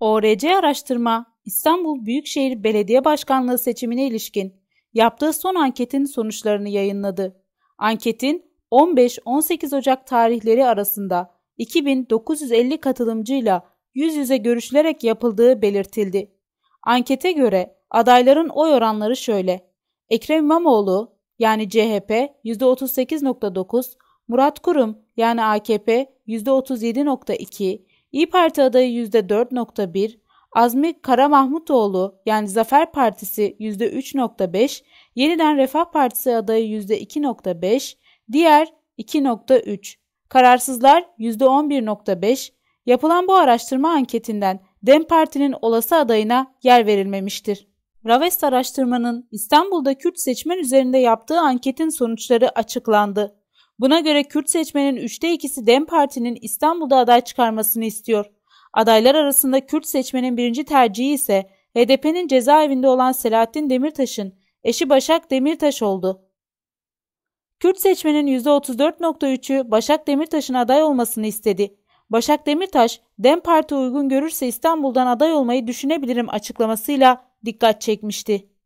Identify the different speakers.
Speaker 1: ORC araştırma İstanbul Büyükşehir Belediye Başkanlığı seçimine ilişkin yaptığı son anketin sonuçlarını yayınladı. Anketin 15-18 Ocak tarihleri arasında 2950 katılımcıyla yüz yüze görüşülerek yapıldığı belirtildi. Ankete göre adayların oy oranları şöyle. Ekrem İmamoğlu yani CHP %38.9, Murat Kurum yani AKP %37.2, İyi Parti adayı %4.1, Azmi Karamahmutoğlu yani Zafer Partisi %3.5, Yeniden Refah Partisi adayı %2.5, diğer 2.3. Kararsızlar %11.5. Yapılan bu araştırma anketinden DEM Parti'nin olası adayına yer verilmemiştir. Ravest araştırmanın İstanbul'da Kürt seçmen üzerinde yaptığı anketin sonuçları açıklandı. Buna göre Kürt seçmenin üçte ikisi DEM Parti'nin İstanbul'da aday çıkarmasını istiyor. Adaylar arasında Kürt seçmenin birinci tercihi ise HDP'nin cezaevinde olan Selahattin Demirtaş'ın eşi Başak Demirtaş oldu. Kürt seçmenin %34.3'ü Başak Demirtaş'ın aday olmasını istedi. Başak Demirtaş, DEM Parti uygun görürse İstanbul'dan aday olmayı düşünebilirim açıklamasıyla dikkat çekmişti.